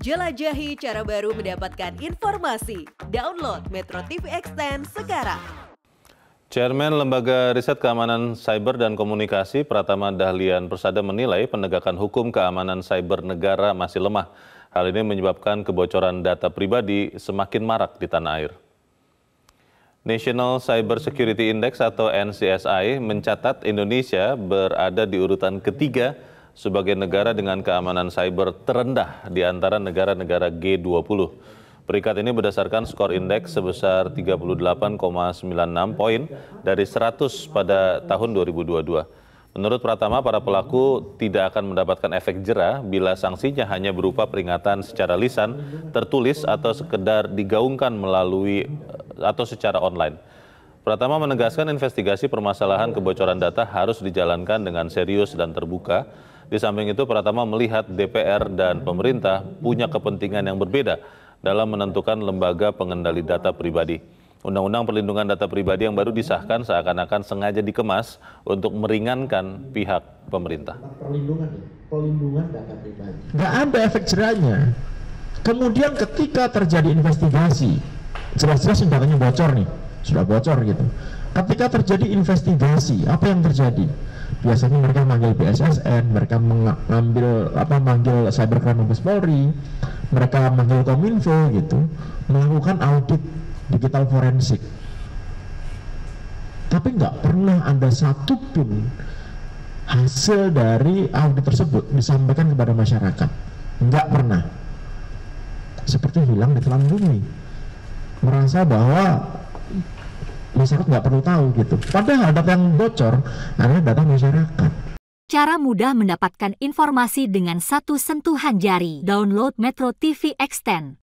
Jelajahi cara baru mendapatkan informasi. Download Metro TV Extend sekarang. Chairman Lembaga Riset Keamanan Cyber dan Komunikasi Pratama Dahlian Persada menilai penegakan hukum keamanan cyber negara masih lemah. Hal ini menyebabkan kebocoran data pribadi semakin marak di tanah air. National Cyber Security Index atau NCSI mencatat Indonesia berada di urutan ketiga sebagai negara dengan keamanan cyber terendah di antara negara-negara G20. Perikat ini berdasarkan skor indeks sebesar 38,96 poin dari 100 pada tahun 2022. Menurut Pratama, para pelaku tidak akan mendapatkan efek jerah bila sanksinya hanya berupa peringatan secara lisan, tertulis atau sekedar digaungkan melalui eh, atau secara online. Pratama menegaskan investigasi permasalahan kebocoran data harus dijalankan dengan serius dan terbuka di samping itu, Pratama melihat DPR dan pemerintah punya kepentingan yang berbeda dalam menentukan lembaga pengendali data pribadi. Undang-undang perlindungan data pribadi yang baru disahkan seakan-akan sengaja dikemas untuk meringankan pihak pemerintah. Perlindungan, perlindungan data pribadi. Nggak ada efek jeranya. Kemudian ketika terjadi investigasi, jelas-jelas undangannya bocor nih, sudah bocor gitu ketika terjadi investigasi apa yang terjadi biasanya mereka manggil BSSN mereka mengambil apa manggil cybercrime Mabes Polri mereka manggil kominfo gitu melakukan audit digital forensik tapi nggak pernah ada satupun hasil dari audit tersebut disampaikan kepada masyarakat nggak pernah seperti hilang di telan bumi merasa bahwa masyarakat nggak perlu tahu gitu. Padahal data yang bocor adalah data masyarakat. Cara mudah mendapatkan informasi dengan satu sentuhan jari. Download Metro TV Extend.